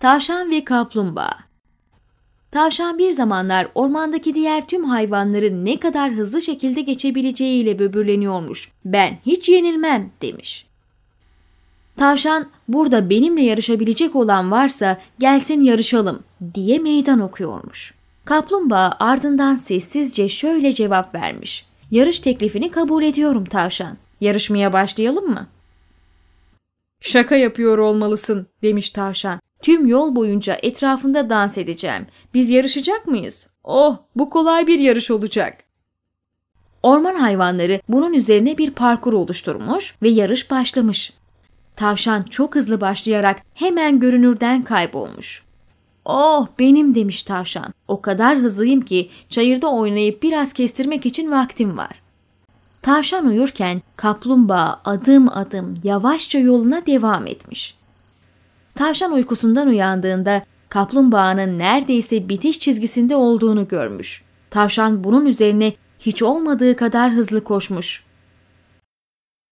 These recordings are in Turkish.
Tavşan ve Kaplumbağa Tavşan bir zamanlar ormandaki diğer tüm hayvanların ne kadar hızlı şekilde geçebileceğiyle böbürleniyormuş. Ben hiç yenilmem demiş. Tavşan burada benimle yarışabilecek olan varsa gelsin yarışalım diye meydan okuyormuş. Kaplumbağa ardından sessizce şöyle cevap vermiş. Yarış teklifini kabul ediyorum tavşan. Yarışmaya başlayalım mı? Şaka yapıyor olmalısın demiş tavşan. Tüm yol boyunca etrafında dans edeceğim. Biz yarışacak mıyız? Oh, bu kolay bir yarış olacak. Orman hayvanları bunun üzerine bir parkur oluşturmuş ve yarış başlamış. Tavşan çok hızlı başlayarak hemen görünürden kaybolmuş. Oh benim demiş tavşan. O kadar hızlıyım ki çayırda oynayıp biraz kestirmek için vaktim var. Tavşan uyurken kaplumbağa adım adım yavaşça yoluna devam etmiş tavşan uykusundan uyandığında kaplumbağanın neredeyse bitiş çizgisinde olduğunu görmüş. Tavşan bunun üzerine hiç olmadığı kadar hızlı koşmuş.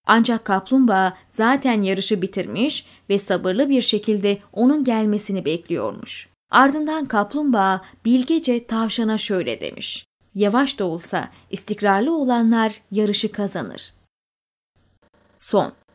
Ancak kaplumbağa zaten yarışı bitirmiş ve sabırlı bir şekilde onun gelmesini bekliyormuş. Ardından kaplumbağa bilgece tavşana şöyle demiş. Yavaş da olsa istikrarlı olanlar yarışı kazanır. Son